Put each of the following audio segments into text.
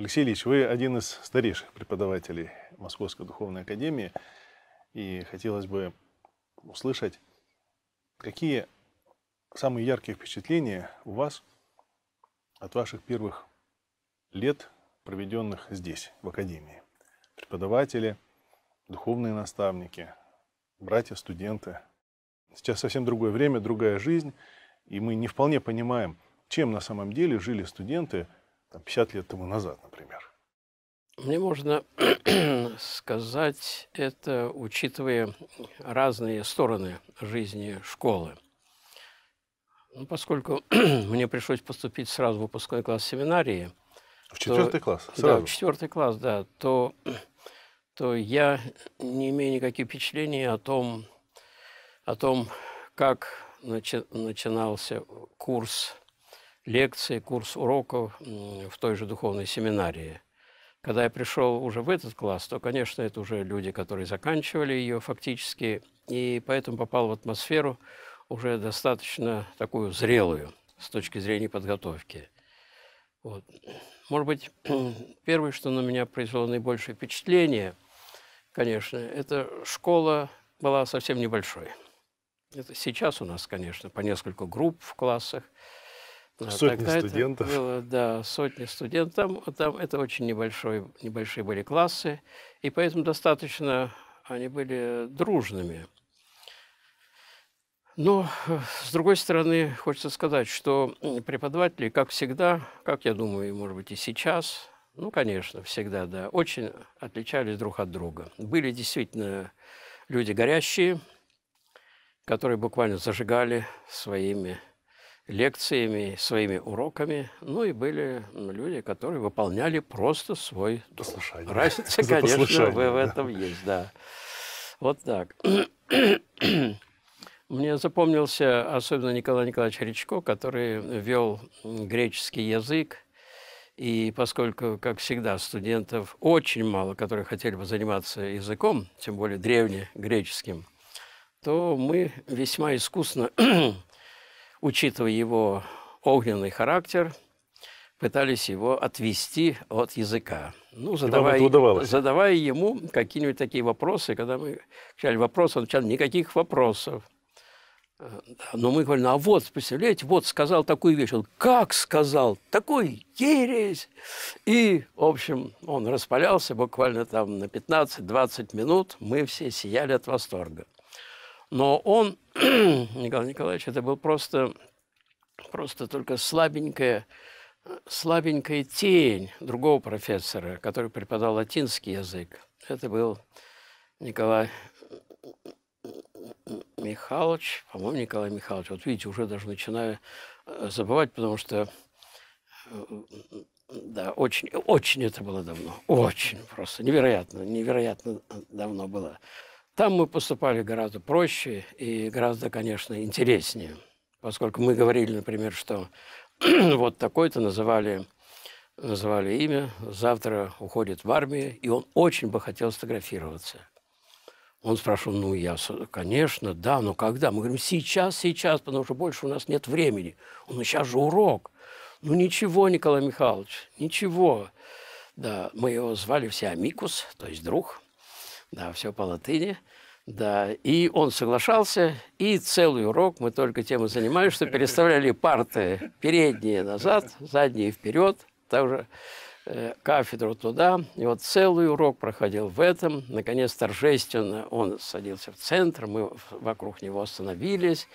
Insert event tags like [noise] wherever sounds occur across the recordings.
Алексей Ильич, вы один из старейших преподавателей Московской Духовной Академии, и хотелось бы услышать, какие самые яркие впечатления у вас от ваших первых лет, проведенных здесь, в Академии? Преподаватели, духовные наставники, братья, студенты. Сейчас совсем другое время, другая жизнь, и мы не вполне понимаем, чем на самом деле жили студенты – там, 50 лет тому назад, например? Мне можно [clears throat] сказать это, учитывая разные стороны жизни школы. Ну, поскольку [clears throat] мне пришлось поступить сразу в выпускной класс семинарии. В четвертый то, класс? Сразу? Да, в четвертый класс, да. То, [clears throat] то я не имею никаких впечатлений о том, о том как начи начинался курс лекции, курс уроков в той же духовной семинарии. Когда я пришел уже в этот класс, то, конечно, это уже люди, которые заканчивали ее фактически, и поэтому попал в атмосферу уже достаточно такую зрелую с точки зрения подготовки. Вот. Может быть, [clears throat] первое, что на меня произвело наибольшее впечатление, конечно, это школа была совсем небольшой. Это сейчас у нас, конечно, по несколько групп в классах – а сотни Тогда студентов. Это было, да, сотни студентов. Там, там это очень небольшой, небольшие были классы, и поэтому достаточно они были дружными. Но, э, с другой стороны, хочется сказать, что преподаватели, как всегда, как я думаю, может быть, и сейчас, ну, конечно, всегда, да, очень отличались друг от друга. Были действительно люди горящие, которые буквально зажигали своими лекциями, своими уроками. Ну и были люди, которые выполняли просто свой долг. Послушание. Разница, [laughs] конечно, в, в этом да. есть, да. Вот так. [clears throat] Мне запомнился особенно Николай Николаевич Речко, который вел греческий язык. И поскольку, как всегда, студентов очень мало, которые хотели бы заниматься языком, тем более древнегреческим, то мы весьма искусно [clears throat] учитывая его огненный характер, пытались его отвести от языка. Ну, задавая, задавая ему какие-нибудь такие вопросы, когда мы кричали вопросы, он отвечал, никаких вопросов. Э, но мы говорили, «Ну, а вот, представляете, вот сказал такую вещь. Он как сказал? Такой ересь! И, в общем, он распалялся буквально там на 15-20 минут. Мы все сияли от восторга. Но он [clears throat] Николай Николаевич, это был просто, просто только слабенькая, слабенькая тень другого профессора, который преподал латинский язык. Это был Николай Михайлович, по-моему, Николай Михайлович. Вот видите, уже даже начинаю э, забывать, потому что э, да, очень, очень это было давно. Очень просто. Невероятно, невероятно давно было. Там мы поступали гораздо проще и гораздо, конечно, интереснее, поскольку мы говорили, например, что [clears throat] вот такой-то называли, называли имя, завтра уходит в армию, и он очень бы хотел сфотографироваться. Он спрашивал, ну, я, конечно, да, но когда? Мы говорим, сейчас, сейчас, потому что больше у нас нет времени. Он, ну, сейчас же урок. Ну, ничего, Николай Михайлович, ничего. Да, мы его звали все Амикус, то есть друг. Да, все по латыни. Да, и он соглашался, и целый урок мы только тем и занимались, что переставляли парты передние назад, задние вперед, также э, кафедру туда. И вот целый урок проходил в этом. Наконец, торжественно он садился в центр, мы вокруг него остановились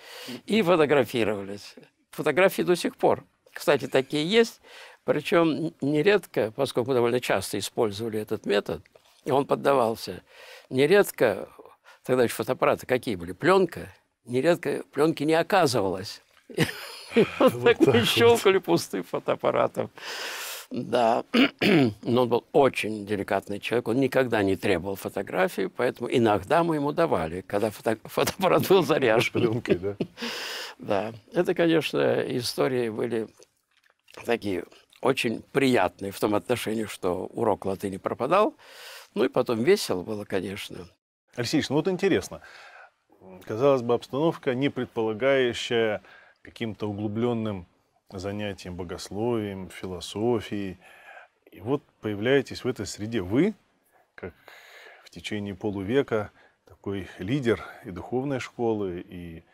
и фотографировались. Фотографии до сих пор. Кстати, такие есть, причем нередко, поскольку мы довольно часто использовали этот метод, он поддавался нередко, тогда еще фотоаппараты какие были, пленка, нередко пленки не оказывалось. [laughs] Вот так мы щелкали пустых фотоаппаратов. Да, [clears throat] но он был очень деликатный человек, он никогда не требовал фотографии, поэтому иногда мы ему давали, когда фото... [laughs] фотоаппарат был заряжен. Пленкой, да? [laughs] Да, это, конечно, истории были такие очень приятные в том отношении, что урок латыни пропадал, ну и потом весело было, конечно. Алексеевич, ну вот интересно. Казалось бы, обстановка, не предполагающая каким-то углубленным занятием богословием, философией. И вот появляетесь в этой среде вы, как в течение полувека такой лидер и духовной школы, и,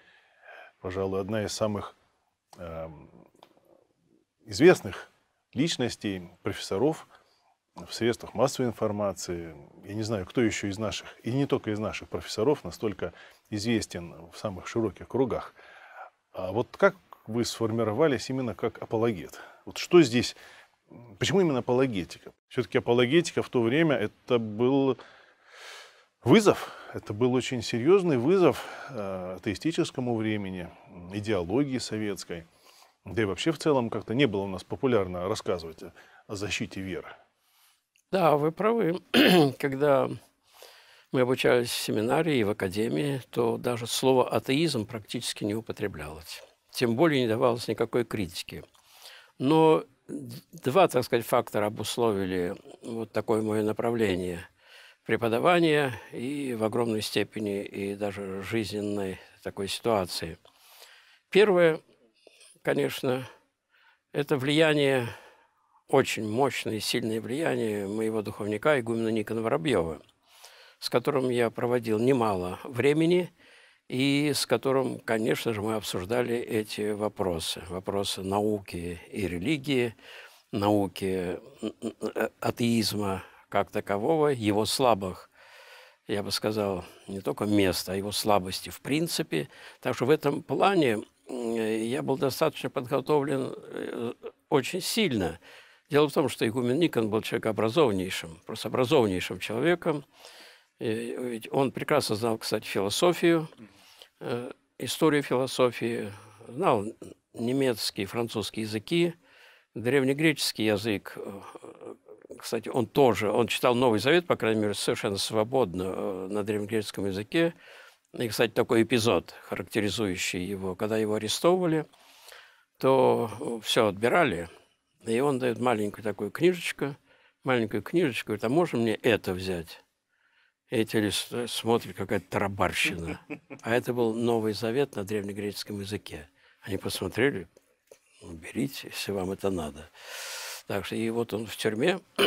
пожалуй, одна из самых э, известных личностей, профессоров – в средствах массовой информации. Я не знаю, кто еще из наших, и не только из наших профессоров, настолько известен в самых широких кругах. А вот как вы сформировались именно как апологет? Вот что здесь, почему именно апологетика? Все-таки апологетика в то время это был вызов, это был очень серьезный вызов э, атеистическому времени, идеологии советской. Да и вообще в целом как-то не было у нас популярно рассказывать о защите веры. Да, вы правы. [clears throat] Когда мы обучались в семинарии и в академии, то даже слово «атеизм» практически не употреблялось. Тем более не давалось никакой критики. Но два, так сказать, фактора обусловили вот такое мое направление преподавания и в огромной степени и даже жизненной такой ситуации. Первое, конечно, это влияние очень мощное и сильное влияние моего духовника, игумена Никона Воробьева, с которым я проводил немало времени и с которым, конечно же, мы обсуждали эти вопросы. Вопросы науки и религии, науки э, атеизма как такового, его слабых я бы сказал, не только места, а его слабости в принципе. Так что в этом плане э, я был достаточно подготовлен э, очень сильно. Дело в том, что игумен Никон был человек образованнейшим, просто образованнейшим человеком. И он прекрасно знал, кстати, философию, э, историю философии, знал немецкий, французский языки, древнегреческий язык. Э, кстати, он тоже, он читал Новый Завет, по крайней мере, совершенно свободно э, на древнегреческом языке. И, кстати, такой эпизод, характеризующий его, когда его арестовывали, то все отбирали – и он дает маленькую такую книжечку, маленькую книжечку, говорит, а можно мне это взять? Эти листы смотрят, какая-то тарабарщина. А это был Новый Завет на древнегреческом языке. Они посмотрели, ну, берите, если вам это надо. Так что, и вот он в тюрьме, [clears throat]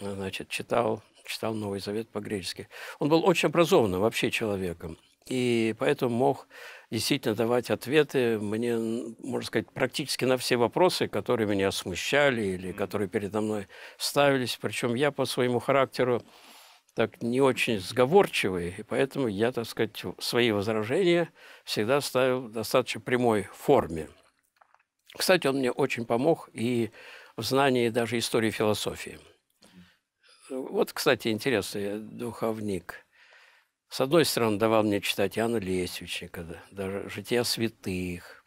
значит, читал, читал Новый Завет по-гречески. Он был очень образованным вообще человеком, и поэтому мог действительно давать ответы мне, можно сказать, практически на все вопросы, которые меня смущали или которые передо мной ставились. Причем я по своему характеру так не очень сговорчивый, и поэтому я, так сказать, свои возражения всегда ставил в достаточно прямой форме. Кстати, он мне очень помог и в знании даже истории философии. Вот, кстати, интересный духовник. С одной стороны, давал мне читать Иоанна Лесвичника, даже «Жития святых»,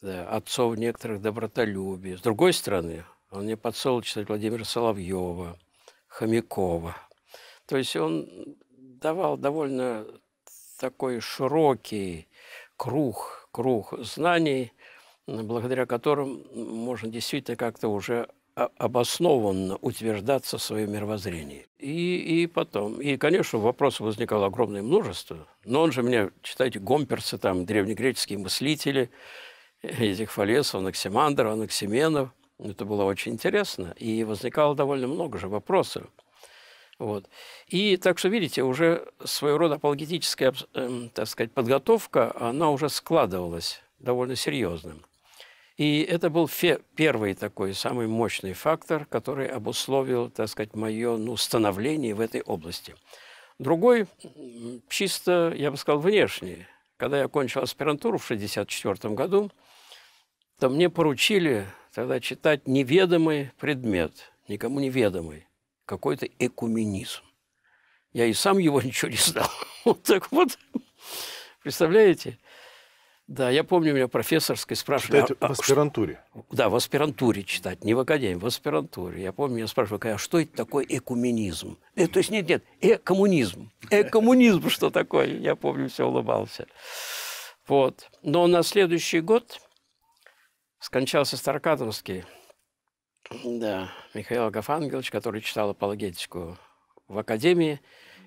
да, отцов некоторых добротолюбий. С другой стороны, он мне подсолил читать Владимира Соловьева, Хомякова. То есть он давал довольно такой широкий круг, круг знаний, благодаря которым можно действительно как-то уже обоснованно утверждаться в своем мировоззрении. И, и потом. И, конечно, вопросов возникало огромное множество. Но он же меня, читайте, гомперцы, там, древнегреческие мыслители, э, этих Фалесов, Анаксимандр, Анаксименов. Это было очень интересно. И возникало довольно много же вопросов. Вот. И так что, видите, уже своего рода апологетическая, эм, так сказать, подготовка, она уже складывалась довольно серьезным. И это был первый такой, самый мощный фактор, который обусловил, так сказать, мое ну, становление в этой области. Другой, чисто, я бы сказал, внешний. Когда я окончил аспирантуру в 1964 году, то мне поручили тогда читать неведомый предмет, никому неведомый, какой-то экуменизм. Я и сам его [laughs] ничего не знал. Вот так вот. Представляете? Да, я помню, меня профессорской спрашивали... Читать а, в а аспирантуре? А, да, в аспирантуре читать, не в академии, в аспирантуре. Я помню, я спрашивали, а что это такое экуменизм? Э, то есть, нет, нет, экоммунизм. Экоммунизм [laughs] что такое? Я помню, все улыбался. Вот. Но на следующий год скончался Старкатовский, да, Михаил Агафангелович, который читал апологетику в академии.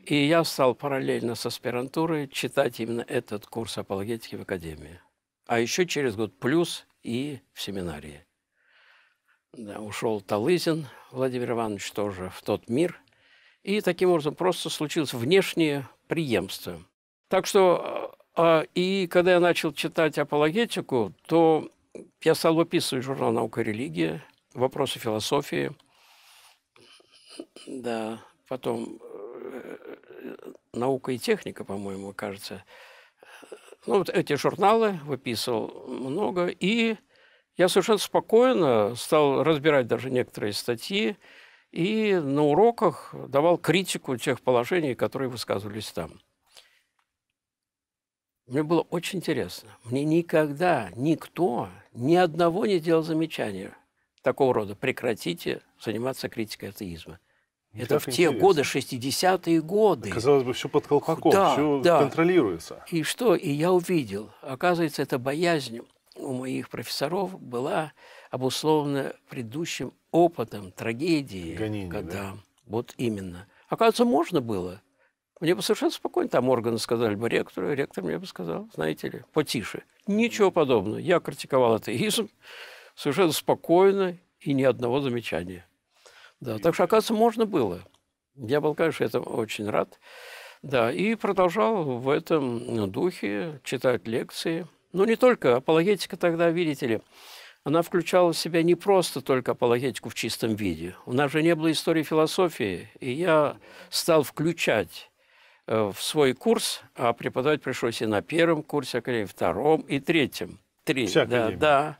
И я стал параллельно с аспирантурой читать именно этот курс апологетики в Академии. А еще через год плюс и в семинарии. Да, ушел Талызин Владимир Иванович тоже в тот мир. И таким образом просто случилось внешнее преемство. Так что а, а, и когда я начал читать апологетику, то я стал выписывать журнал «Наука и религия», «Вопросы философии», да, потом наука и техника, по-моему, кажется. Ну, вот эти журналы выписывал много, и я совершенно спокойно стал разбирать даже некоторые статьи, и на уроках давал критику тех положений, которые высказывались там. Мне было очень интересно. Мне никогда никто ни одного не делал замечания такого рода. Прекратите заниматься критикой атеизма. Это как в те годы, 60-е годы. Казалось бы, все под колпаком, да, все да. контролируется. И что? И я увидел. Оказывается, эта боязнь у моих профессоров была обусловлена предыдущим опытом трагедии. Гонение, когда, да? Вот именно. Оказывается, можно было. Мне бы совершенно спокойно там органы сказали бы ректору, ректор мне бы сказал, знаете ли, потише. Ничего подобного. Я критиковал атеизм совершенно спокойно и ни одного замечания. Да, так что, оказывается, можно было. Я был, конечно, этому очень рад. Да, и продолжал в этом духе читать лекции. Ну, не только. Апологетика тогда, видите ли, она включала в себя не просто только апологетику в чистом виде. У нас же не было истории философии, и я стал включать э, в свой курс, а преподавать пришлось и на первом курсе и а, академии, втором и третьем. Три, Вся да, академия. да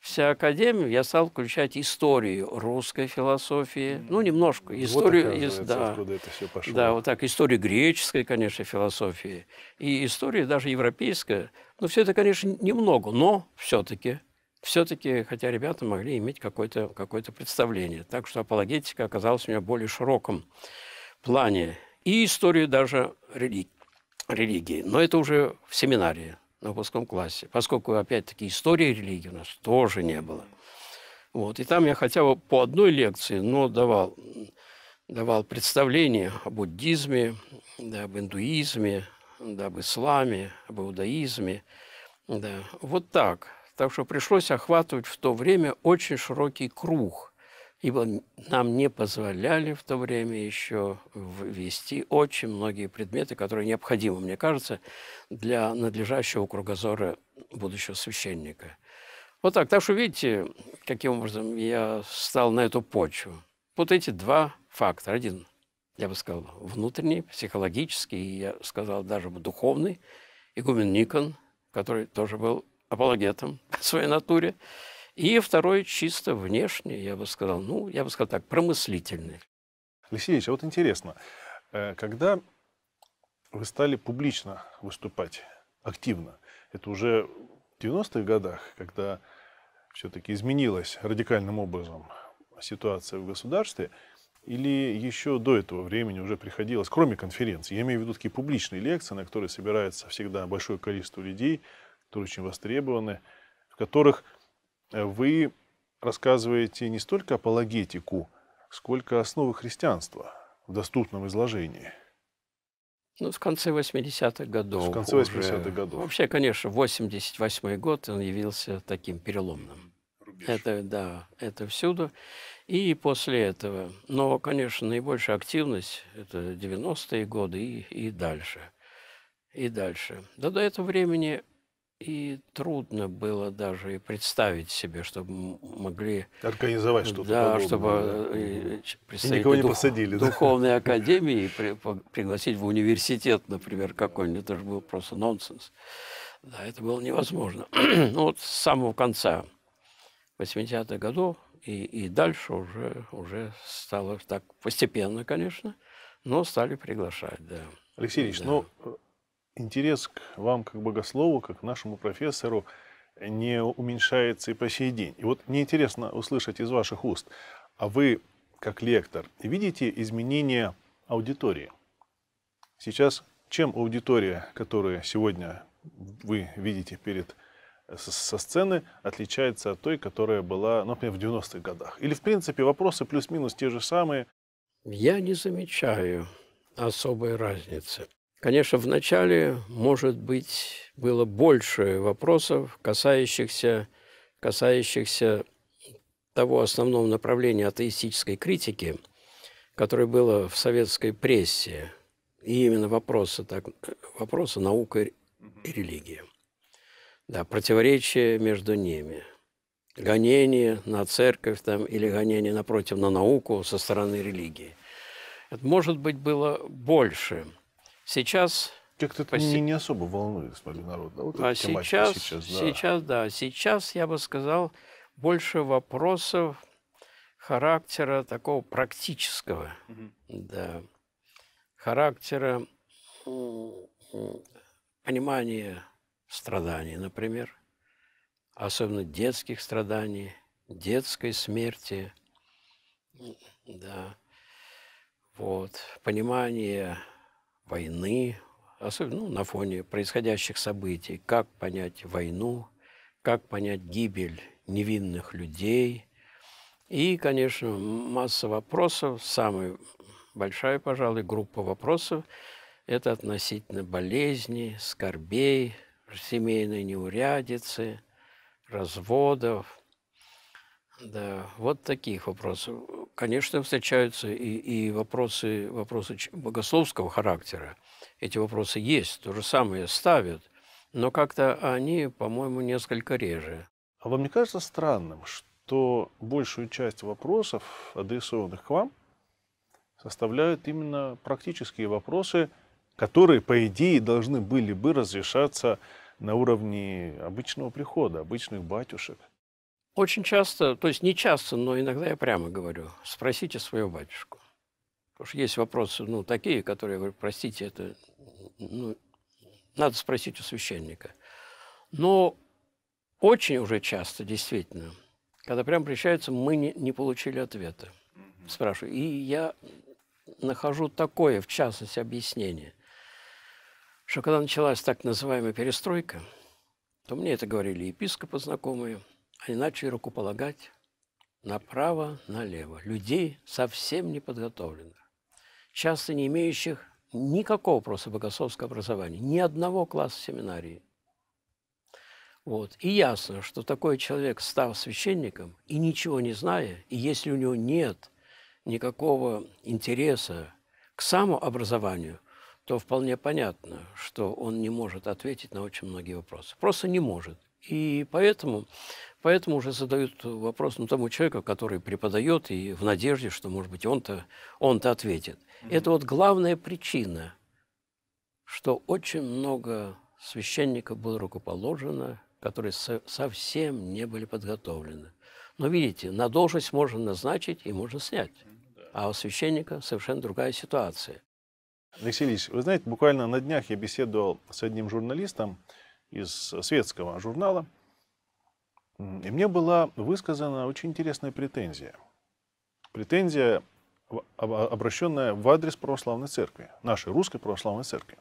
вся академия, я стал включать историю русской философии, ну, немножко. Историю, вот, из, да, откуда это все пошло. Да, вот так, историю греческой, конечно, философии, и историю даже европейская. Ну, все это, конечно, немного, но все-таки все-таки, хотя ребята могли иметь какое-то какое представление. Так что апологетика оказалась у меня более широком плане. И историю даже религии. религии. Но это уже в семинарии на выпускном классе, поскольку, опять-таки, истории религии у нас тоже не было. Вот. И там я хотя бы по одной лекции, но давал, давал представление о буддизме, да, об индуизме, да, об исламе, об иудаизме. Да. Вот так. Так что пришлось охватывать в то время очень широкий круг – ибо нам не позволяли в то время еще ввести очень многие предметы, которые необходимы, мне кажется, для надлежащего кругозора будущего священника. Вот так. Так что видите, каким образом я стал на эту почву. Вот эти два фактора. Один, я бы сказал, внутренний, психологический, и я сказал даже духовный, игумен Никон, который тоже был апологетом по своей натуре, и второй чисто внешний, я бы сказал, ну, я бы сказал так, промыслительный. Алексеевич, а вот интересно, э, когда вы стали публично выступать активно, это уже в 90-х годах, когда все-таки изменилась радикальным образом ситуация в государстве, или еще до этого времени уже приходилось, кроме конференций, я имею в виду такие публичные лекции, на которые собирается всегда большое количество людей, которые очень востребованы, в которых Э, вы рассказываете не столько апологетику, сколько основы христианства в доступном изложении. Ну, в конце 80-х годов. В конце 80-х годов. Вообще, конечно, 88-й год он явился таким переломным. Рубеж. Это, да, это всюду. И после этого. Но, конечно, наибольшая активность – это 90-е годы и, и дальше. И дальше. Да до этого времени и трудно было даже и представить себе, чтобы могли... Организовать что-то Да, подобное. чтобы э, представить никого не дух, посадили, да? духовной [laughs] академии и при, по, пригласить в университет, например, какой-нибудь. Это же был просто нонсенс. Да, это было невозможно. [clears throat] ну, вот с самого конца 80-х годов и, и дальше уже, уже стало так постепенно, конечно, но стали приглашать, да. Алексей Ильич, да. ну, интерес к вам как богослову, как нашему профессору не уменьшается и по сей день. И вот мне интересно услышать из ваших уст, а вы, как лектор, видите изменения аудитории? Сейчас чем аудитория, которую сегодня вы видите перед со сцены отличается от той, которая была, например, в 90-х годах? Или, в принципе, вопросы плюс-минус те же самые? Я не замечаю особой разницы. Конечно, вначале, может быть, было больше вопросов, касающихся, касающихся того основного направления атеистической критики, которое было в советской прессе, и именно вопросы, так, вопросы наука и религия. Да, противоречия между ними. Гонение на церковь там, или гонение напротив на науку со стороны религии. Это, может быть, было больше – Сейчас... Как-то это почти... не, не особо волнует, смотрю, народ. Да? Вот а сейчас, сейчас, да. сейчас, да. Сейчас, я бы сказал, больше вопросов характера такого практического. Угу. Да. Характера понимания страданий, например, особенно детских страданий, детской смерти, да, вот, понимание войны, особенно ну, на фоне происходящих событий, как понять войну, как понять гибель невинных людей. И, конечно, масса вопросов, самая большая, пожалуй, группа вопросов – это относительно болезней, скорбей, семейной неурядицы, разводов. Да, вот таких вопросов конечно, встречаются и, и вопросы, вопросы богословского характера. Эти вопросы есть, то же самое ставят, но как-то они, по-моему, несколько реже. А вам не кажется странным, что большую часть вопросов, адресованных к вам, составляют именно практические вопросы, которые, по идее, должны были бы разрешаться на уровне обычного прихода, обычных батюшек? Очень часто, то есть не часто, но иногда я прямо говорю, спросите свою батюшку. Потому что есть вопросы, ну, такие, которые, я говорю, простите, это, ну, надо спросить у священника. Но очень уже часто, действительно, когда прям причается, мы не, не получили ответа. Спрашиваю. И я нахожу такое, в частности, объяснение, что когда началась так называемая перестройка, то мне это говорили епископы знакомые – они начали рукополагать направо-налево. Людей совсем не подготовленных часто не имеющих никакого просто богословского образования, ни одного класса семинарии. Вот. И ясно, что такой человек, став священником и ничего не зная, и если у него нет никакого интереса к самообразованию, то вполне понятно, что он не может ответить на очень многие вопросы. Просто не может. И поэтому, поэтому уже задают вопрос ну, тому человеку, который преподает, и в надежде, что, может быть, он-то он -то ответит. Mm-hmm. Это вот главная причина, что очень много священников было рукоположено, которые со совсем не были подготовлены. Но видите, на должность можно назначить и можно снять. А у священника совершенно другая ситуация. Алексей Ильич, вы знаете, буквально на днях я беседовал с одним журналистом, из светского журнала, и мне была высказана очень интересная претензия. Претензия, обращенная в адрес православной церкви, нашей русской православной церкви.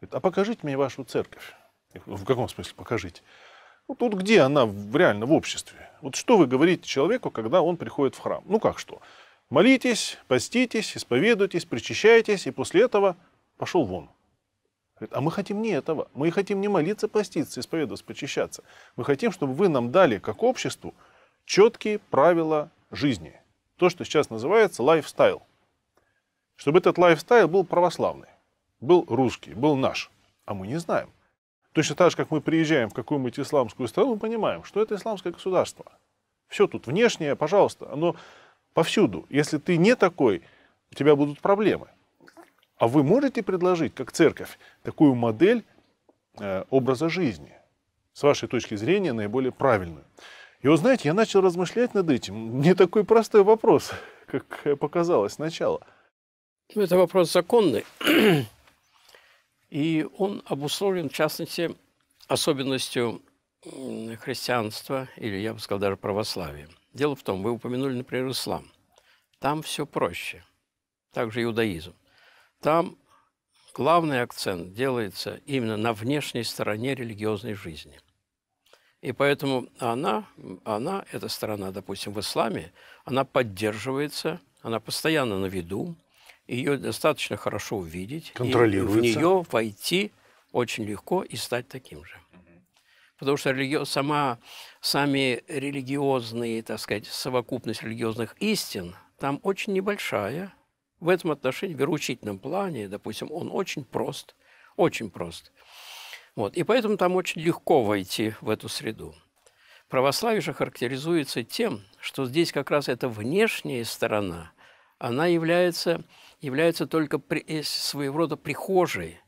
Говорит, а покажите мне вашу церковь. В каком смысле покажите? Вот, «Ну, вот где она в, реально в обществе? Вот что вы говорите человеку, когда он приходит в храм? Ну как что? Молитесь, поститесь, исповедуйтесь, причащайтесь, и после этого пошел вон. Говорит, а мы хотим не этого. Мы хотим не молиться, поститься, исповедоваться, почищаться. Мы хотим, чтобы вы нам дали, как обществу, четкие правила жизни. То, что сейчас называется лайфстайл. Чтобы этот лайфстайл был православный, был русский, был наш. А мы не знаем. Точно так же, как мы приезжаем в какую-нибудь исламскую страну, мы понимаем, что это исламское государство. Все тут внешнее, пожалуйста, оно повсюду. Если ты не такой, у тебя будут проблемы. А вы можете предложить, как церковь, такую модель э, образа жизни, с вашей точки зрения, наиболее правильную? И вот знаете, я начал размышлять над этим. Не такой простой вопрос, [laughs] как показалось сначала. Это вопрос законный. [clears throat] И он обусловлен, в частности, особенностью христианства, или, я бы сказал, даже православия. Дело в том, вы упомянули, например, ислам. Там все проще. Также иудаизм. Там главный акцент делается именно на внешней стороне религиозной жизни. И поэтому она, она, эта сторона, допустим, в исламе, она поддерживается, она постоянно на виду, ее достаточно хорошо увидеть, контролируется. И в нее войти очень легко и стать таким же. Потому что религи... сама, сами религиозные, так сказать, совокупность религиозных истин там очень небольшая, в этом отношении, в вероучительном плане, допустим, он очень прост, очень прост. Вот. И поэтому там очень легко войти в эту среду. Православие же характеризуется тем, что здесь как раз эта внешняя сторона, она является, является только при, э, своего рода прихожей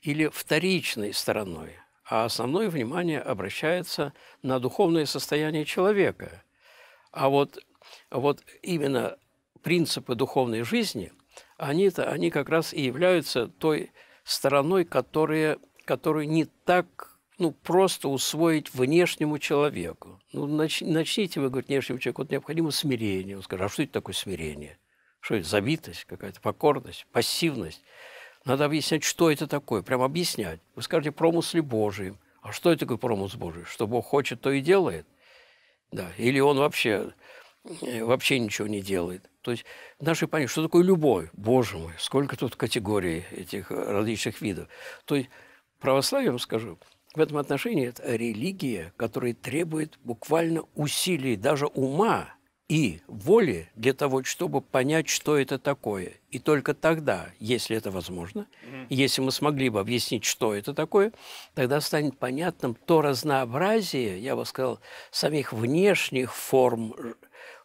или вторичной стороной, а основное внимание обращается на духовное состояние человека. А вот, вот именно принципы духовной жизни – они-то, они как раз и являются той стороной, которая, которую не так ну, просто усвоить внешнему человеку. Ну, нач, начните вы говорить внешнему человеку, вот необходимо смирение. Он скажет, а что это такое смирение? Что это, забитость какая-то, покорность, пассивность? Надо объяснять, что это такое, прям объяснять. Вы скажете, промысли Божии. А что это такое промыс Божий? Что Бог хочет, то и делает? Да. Или он вообще, вообще ничего не делает? То есть наше понятие, что такое любовь? Боже мой, сколько тут категорий этих э, различных видов. То есть православие, вам скажу, в этом отношении это религия, которая требует буквально усилий даже ума и воли для того, чтобы понять, что это такое. И только тогда, если это возможно, mm-hmm. если мы смогли бы объяснить, что это такое, тогда станет понятным то разнообразие, я бы сказал, самих внешних форм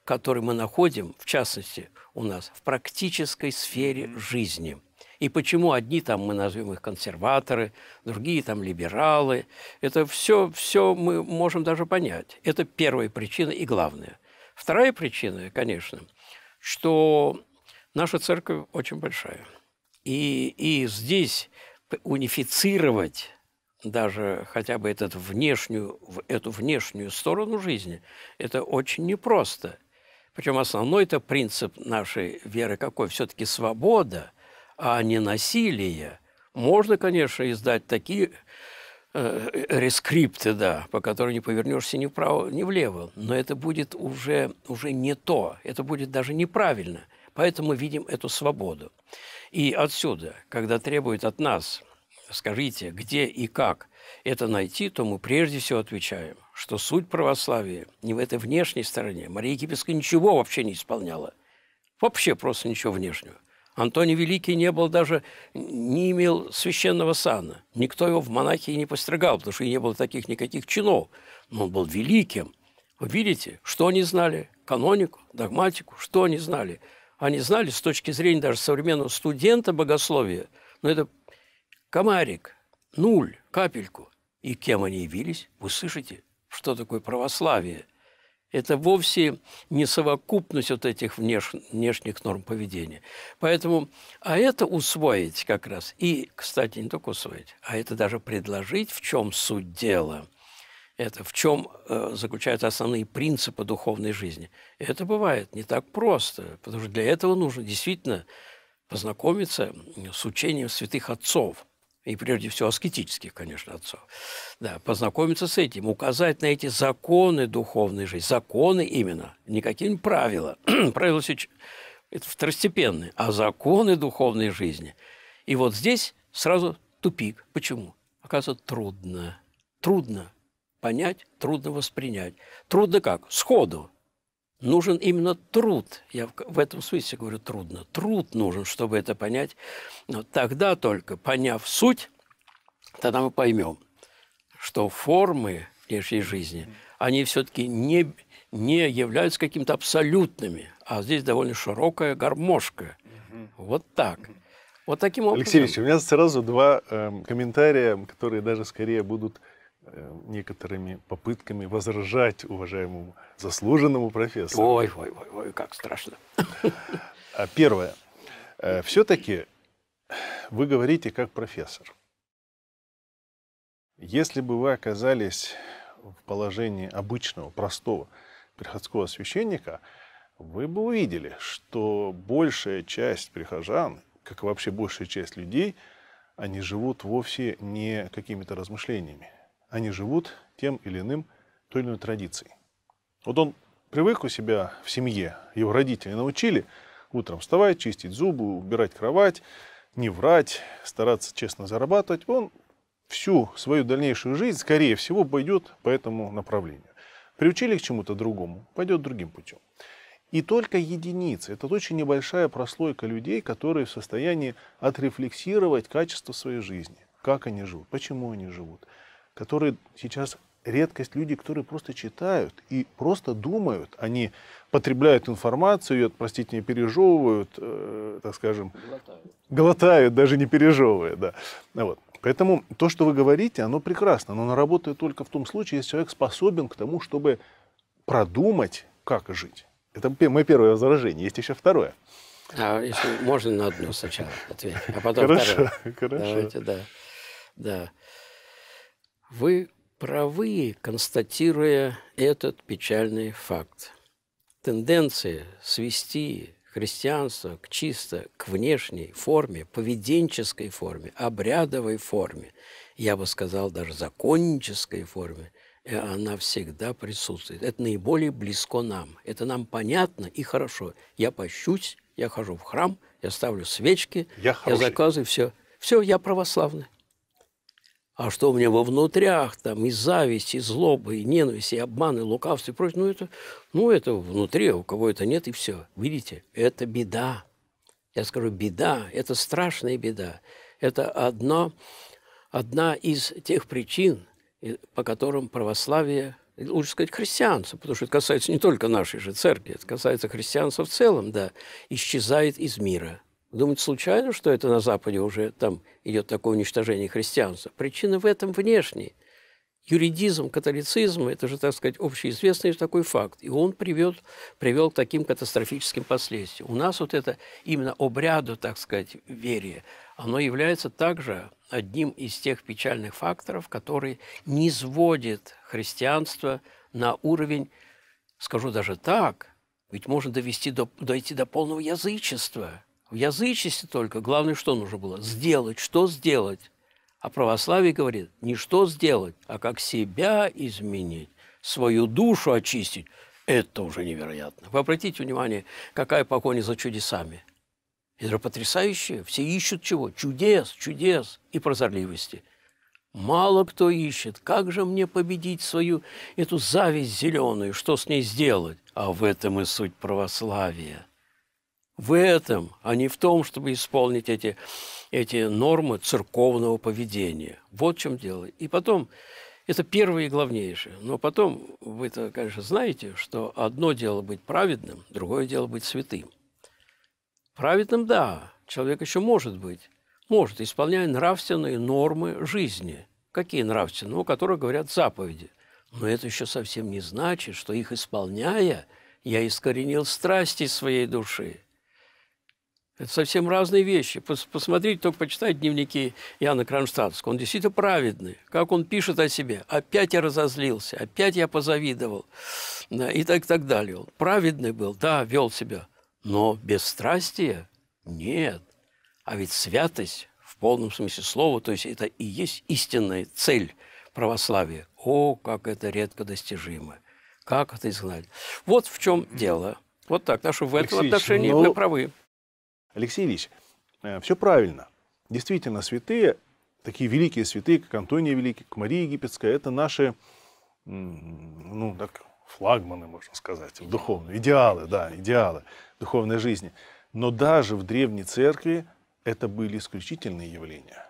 который мы находим, в частности, у нас в практической сфере жизни. И почему одни там мы назовем их консерваторы, другие там либералы. Это все, все мы можем даже понять. Это первая причина и главная. Вторая причина, конечно, что наша церковь очень большая. И, и здесь унифицировать даже хотя бы этот внешнюю, эту внешнюю сторону жизни, это очень непросто – причем основной это принцип нашей веры какой? Все-таки свобода, а не насилие. Можно, конечно, издать такие э, э рескрипты, да, по которым не повернешься ни вправо, ни влево, но это будет уже, уже не то, это будет даже неправильно. Поэтому мы видим эту свободу. И отсюда, когда требует от нас, скажите, где и как это найти, то мы прежде всего отвечаем, что суть православия не в этой внешней стороне. Мария Египетская ничего вообще не исполняла. Вообще просто ничего внешнего. Антоний Великий не был даже, не имел священного сана. Никто его в монахии не постригал, потому что и не было таких никаких чинов. Но он был великим. Вы видите, что они знали? Канонику, догматику, что они знали? Они знали с точки зрения даже современного студента богословия, но это комарик, нуль капельку. И кем они явились? Вы слышите, что такое православие? Это вовсе не совокупность вот этих внеш... внешних норм поведения. Поэтому, а это усвоить как раз. И, кстати, не только усвоить, а это даже предложить, в чем суть дела. Это в чем э, заключаются основные принципы духовной жизни. Это бывает не так просто, потому что для этого нужно действительно познакомиться с учением святых отцов – и прежде всего аскетических, конечно, отцов, да, познакомиться с этим, указать на эти законы духовной жизни, законы именно, не какие правила, [clears throat] правила сейчас это второстепенные, а законы духовной жизни. И вот здесь сразу тупик. Почему? Оказывается, трудно. Трудно понять, трудно воспринять. Трудно как? Сходу нужен именно труд. Я в этом смысле говорю трудно. Труд нужен, чтобы это понять. Но тогда только, поняв суть, тогда мы поймем, что формы внешней жизни, они все-таки не, не являются какими-то абсолютными, а здесь довольно широкая гармошка. Вот так. Вот таким образом. Алексей Ильич, у меня сразу два э, комментария, которые даже скорее будут Э, некоторыми попытками возражать уважаемому заслуженному профессору. Ой, ой, ой, ой, как страшно. А первое. Э, Все-таки вы говорите как профессор. Если бы вы оказались в положении обычного, простого приходского священника, вы бы увидели, что большая часть прихожан, как вообще большая часть людей, они живут вовсе не какими-то размышлениями, они живут тем или иным, той или иной традицией. Вот он привык у себя в семье, его родители научили утром вставать, чистить зубы, убирать кровать, не врать, стараться честно зарабатывать, он всю свою дальнейшую жизнь, скорее всего, пойдет по этому направлению. Приучили к чему-то другому, пойдет другим путем. И только единицы. Это очень небольшая прослойка людей, которые в состоянии отрефлексировать качество своей жизни. Как они живут, почему они живут, которые сейчас редкость люди, которые просто читают и просто думают. Они потребляют информацию, ее, простите, не пережевывают, э, так скажем, глотают. глотают, даже не пережевывая. Да. Вот. Поэтому то, что вы говорите, оно прекрасно, но оно работает только в том случае, если человек способен к тому, чтобы продумать, как жить. Это мое первое возражение. Есть еще второе. А если можно на одно сначала ответить, а потом хорошо, второе. Хорошо. Давайте, да. Да. Вы правы, констатируя этот печальный факт. Тенденция свести христианство к чисто, к внешней форме, поведенческой форме, обрядовой форме, я бы сказал, даже законнической форме, э, она всегда присутствует. Это наиболее близко нам. Это нам понятно и хорошо. Я пощусь, я хожу в храм, я ставлю свечки, я, я заказываю все. Все, я православный а что у меня во внутрях, там, и зависть, и злоба, и ненависть, и обман, и лукавство, и прочее, ну это, ну, это внутри, а у кого это нет, и все. Видите, это беда. Я скажу, беда, это страшная беда. Это одна, одна из тех причин, по которым православие, лучше сказать, христианство, потому что это касается не только нашей же церкви, это касается христианства в целом, да, исчезает из мира – Думать случайно, что это на Западе уже там идет такое уничтожение христианства? Причина в этом внешней. Юридизм католицизма – это же, так сказать, общеизвестный такой факт. И он привел, привел к таким катастрофическим последствиям. У нас вот это именно обряду, так сказать, верие, оно является также одним из тех печальных факторов, который не сводит христианство на уровень, скажу даже так, ведь можно довести до, дойти до полного язычества – в язычестве только главное, что нужно было? Сделать. Что сделать? А православие говорит, не что сделать, а как себя изменить, свою душу очистить. Это уже невероятно. Вы обратите внимание, какая погоня за чудесами. Это потрясающе. Все ищут чего? Чудес, чудес и прозорливости. Мало кто ищет. Как же мне победить свою эту зависть зеленую? Что с ней сделать? А в этом и суть православия – в этом, а не в том, чтобы исполнить эти, эти нормы церковного поведения. Вот в чем дело. И потом, это первое и главнейшее. Но потом, вы это, конечно, знаете, что одно дело быть праведным, другое дело быть святым. Праведным – да, человек еще может быть. Может, исполняя нравственные нормы жизни. Какие нравственные? Ну, о которых говорят заповеди. Но это еще совсем не значит, что их исполняя, я искоренил страсти своей души – это совсем разные вещи. Посмотрите, только почитать дневники Яна Кронштадтского. Он действительно праведный. Как он пишет о себе. Опять я разозлился, опять я позавидовал. И так, так далее. Он праведный был, да, вел себя. Но бесстрастие? Нет. А ведь святость в полном смысле слова, то есть это и есть истинная цель православия. О, как это редко достижимо. Как это изгнать? Вот в чем дело. Вот так. Так что в этом Алексеевич, отношении но... Ну, вы правы. Алексей Ильич, э, все правильно. Действительно, святые, такие великие святые, как Антония Великий, как Мария Египетская, это наши, ну, так, флагманы, можно сказать, духовные идеалы, да, идеалы духовной жизни. Но даже в Древней Церкви это были исключительные явления.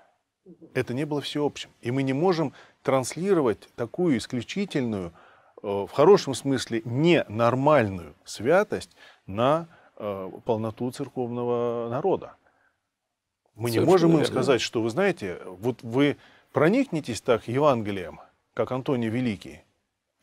Это не было всеобщим. И мы не можем транслировать такую исключительную, э, в хорошем смысле, ненормальную святость на Э, полноту церковного народа. Мы Совершенно не можем им верно. сказать, что вы знаете, вот вы проникнетесь так Евангелием, как Антоний Великий,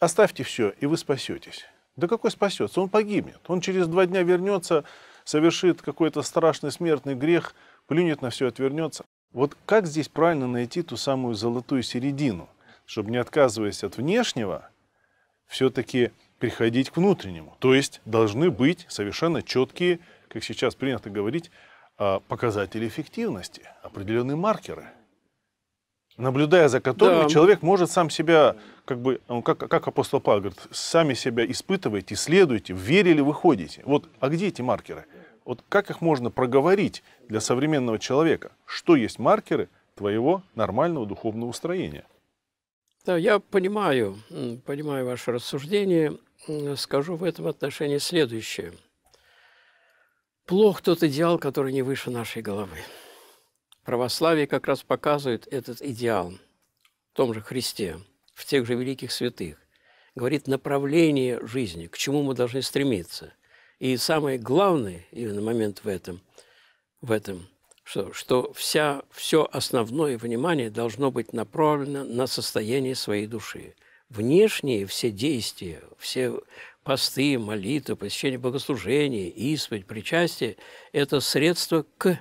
оставьте все, и вы спасетесь. Да какой спасется? Он погибнет. Он через два дня вернется, совершит какой-то страшный смертный грех, плюнет на все, отвернется. Вот как здесь правильно найти ту самую золотую середину, чтобы не отказываясь от внешнего, все-таки приходить к внутреннему. То есть должны быть совершенно четкие, как сейчас принято говорить, а, показатели эффективности, определенные маркеры, наблюдая за которыми да. человек может сам себя, как бы, ну, как, как апостол Павел говорит, сами себя испытывайте, исследуйте, в вере ли вы Вот, а где эти маркеры? Вот как их можно проговорить для современного человека? Что есть маркеры твоего нормального духовного устроения? Да, я понимаю, понимаю ваше рассуждение скажу в этом отношении следующее. Плох тот идеал, который не выше нашей головы. Православие как раз показывает этот идеал в том же Христе, в тех же великих святых. Говорит направление жизни, к чему мы должны стремиться. И самое главное именно момент в этом, в этом что, что вся, все основное внимание должно быть направлено на состояние своей души – внешние все действия, все посты, молитвы, посещение богослужения, исповедь, причастие – это средство к,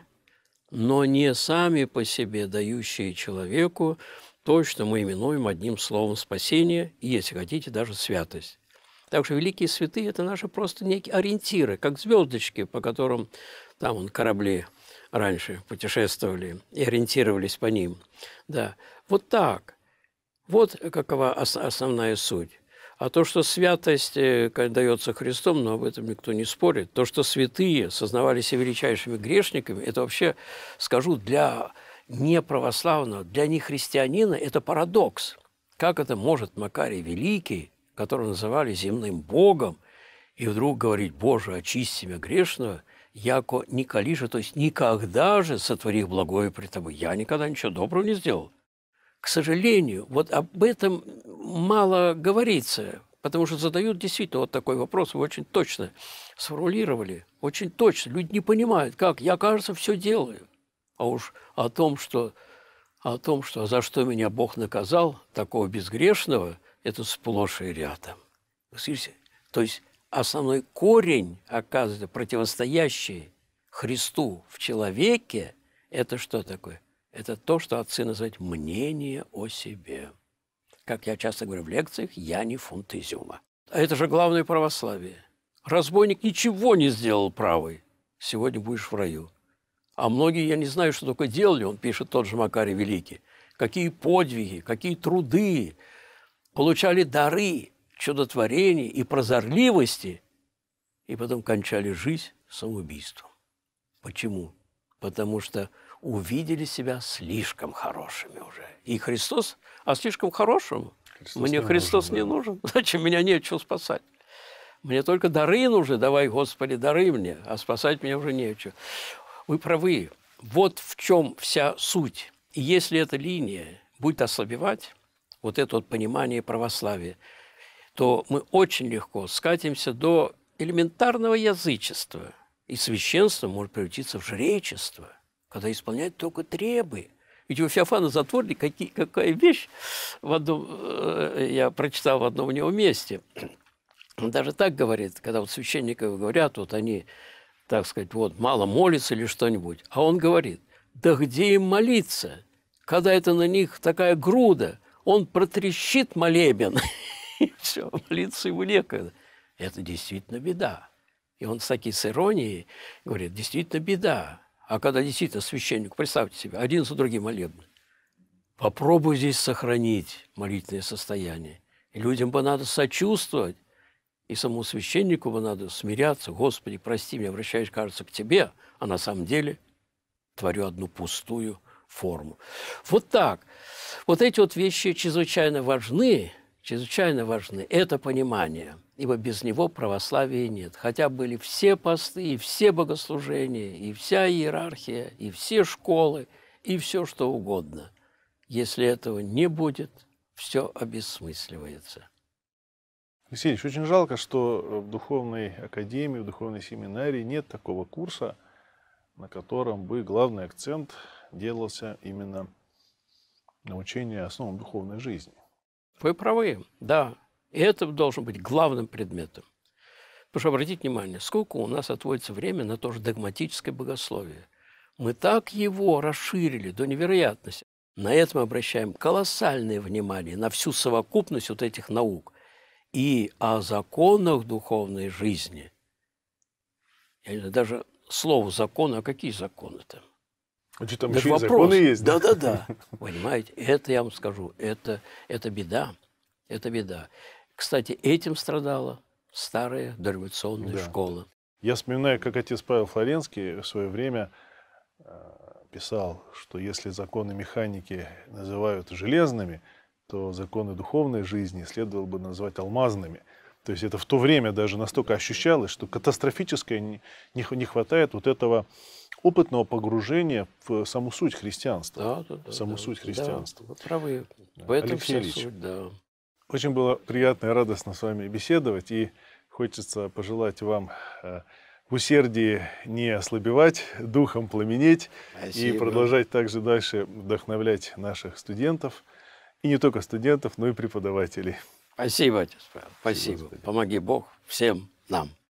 но не сами по себе дающие человеку то, что мы именуем одним словом спасение, и, если хотите, даже святость. Так что великие святые – это наши просто некие ориентиры, как звездочки, по которым там вон, корабли раньше путешествовали и ориентировались по ним. Да. Вот так. Вот какова основная суть. А то, что святость э, дается Христом, но об этом никто не спорит. То, что святые сознавались величайшими грешниками, это вообще, скажу, для неправославного, для нехристианина это парадокс. Как это может Макарий Великий, которого называли земным богом, и вдруг говорить, «Боже, очисти меня грешного», яко не же, то есть никогда же сотвори благое при тобой. Я никогда ничего доброго не сделал. К сожалению, вот об этом мало говорится, потому что задают действительно вот такой вопрос, вы очень точно сформулировали, очень точно. Люди не понимают, как. Я, кажется, все делаю. А уж о том, что, о том, что за что меня Бог наказал, такого безгрешного, это сплошь и рядом. Слышите? То есть основной корень, оказывается, противостоящий Христу в человеке, это что такое? это то, что отцы называют мнение о себе. Как я часто говорю в лекциях, я не фунт изюма. А это же главное православие. Разбойник ничего не сделал правой. Сегодня будешь в раю. А многие, я не знаю, что только делали, он пишет тот же Макарий Великий. Какие подвиги, какие труды. Получали дары чудотворений и прозорливости. И потом кончали жизнь самоубийством. Почему? потому что увидели себя слишком хорошими уже. И Христос, а слишком хорошим? Христос мне не Христос нужен, [laughs] не да. нужен, значит, меня нечего спасать. Мне только дары нужны, давай, Господи, дары мне, а спасать меня уже нечего. Вы правы, вот в чем вся суть. И если эта линия будет ослабевать, вот это вот понимание православия, то мы очень легко скатимся до элементарного язычества – и священство может превратиться в жречество, когда исполняют только требы. Ведь у Феофана Затворник какие, какая вещь, в одном, э, я прочитал в одном у него месте, он даже так говорит, когда вот священников говорят, вот они, так сказать, вот мало молятся или что-нибудь, а он говорит, да где им молиться, когда это на них такая груда, он протрещит молебен, [laughs] и все, молиться ему некогда. Это действительно беда. И он с такие с иронией говорит, действительно беда. А когда действительно священник, представьте себе, один за другим молебны. Попробуй здесь сохранить молитвенное состояние. И людям бы надо сочувствовать, и самому священнику бы надо смиряться. Господи, прости меня, обращаюсь, кажется, к тебе, а на самом деле творю одну пустую форму. Вот так. Вот эти вот вещи чрезвычайно важны, чрезвычайно важны. Это понимание, ибо без него православия нет. Хотя были все посты, и все богослужения, и вся иерархия, и все школы, и все что угодно. Если этого не будет, все обесмысливается. Алексей очень жалко, что э, в Духовной Академии, в Духовной Семинарии нет такого курса, на котором бы главный акцент делался именно на учение основам духовной жизни. Вы правы, да. И это должен быть главным предметом. Потому что обратите внимание, сколько у нас отводится время на то же догматическое богословие. Мы так его расширили до невероятности. На это мы обращаем колоссальное внимание, на всю совокупность вот этих наук. И о законах духовной жизни. Я даже слово «закон», а какие законы там? А там еще вопрос. законы есть? Да-да-да. Понимаете, это, я вам скажу, это, это беда. Это беда. Кстати, этим страдала старая дореволюционная да. школа. Я вспоминаю, как отец Павел Флоренский в свое время э, писал, что если законы механики называют железными, то законы духовной жизни следовало бы назвать алмазными. То есть это в то время даже настолько ощущалось, что катастрофическое не, не хватает вот этого опытного погружения в саму суть христианства. Да, да, да, саму да, суть христианства. Да, вы правы. Да. В этом Алексей Ильич, суть, да. Очень было приятно и радостно с вами беседовать. И хочется пожелать вам э, в усердии не ослабевать, духом пламенеть Спасибо. и продолжать также дальше вдохновлять наших студентов. И не только студентов, но и преподавателей. Спасибо, отец. Спасибо. Спасибо. Помоги Бог всем нам.